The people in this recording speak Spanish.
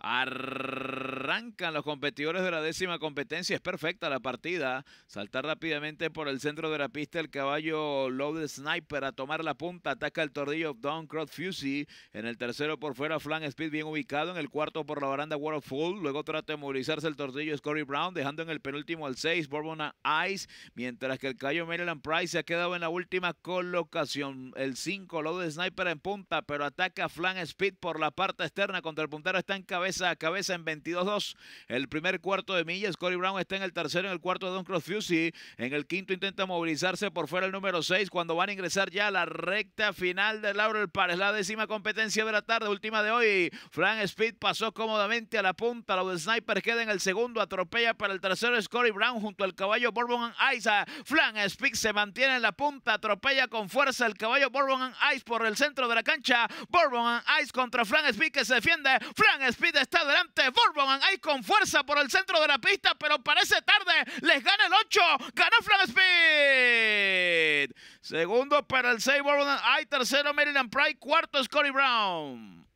Arr los competidores de la décima competencia. Es perfecta la partida. Saltar rápidamente por el centro de la pista el caballo Loaded Sniper a tomar la punta. Ataca el tordillo Don Cross Fusey. En el tercero por fuera Flan Speed bien ubicado. En el cuarto por la baranda Waterfall. Luego trata de movilizarse el tordillo Scory Brown dejando en el penúltimo al 6 Bourbon Ice. Mientras que el caballo Maryland Price se ha quedado en la última colocación. El 5 Loaded Sniper en punta pero ataca Flan Speed por la parte externa contra el puntero. Está en cabeza a cabeza en 22-2. El primer cuarto de milla, Corey Brown está en el tercero, en el cuarto de Don Cross En el quinto intenta movilizarse por fuera el número 6 cuando van a ingresar ya a la recta final de Laurel es La décima competencia de la tarde, última de hoy. Frank Speed pasó cómodamente a la punta. los snipers Sniper queda en el segundo, atropella para el tercero es Corey Brown junto al caballo Bourbon and Ice. Frank Speed se mantiene en la punta, atropella con fuerza el caballo Bourbon and Ice por el centro de la cancha. Bourbon and Ice contra Frank Speed que se defiende. Frank Speed está delante. Bourbon and Ice con fuerza por el centro de la pista, pero parece tarde. Les gana el 8. Ganó Flan Speed. Segundo para el 6 Hay tercero Maryland Pride. Cuarto Scotty Brown.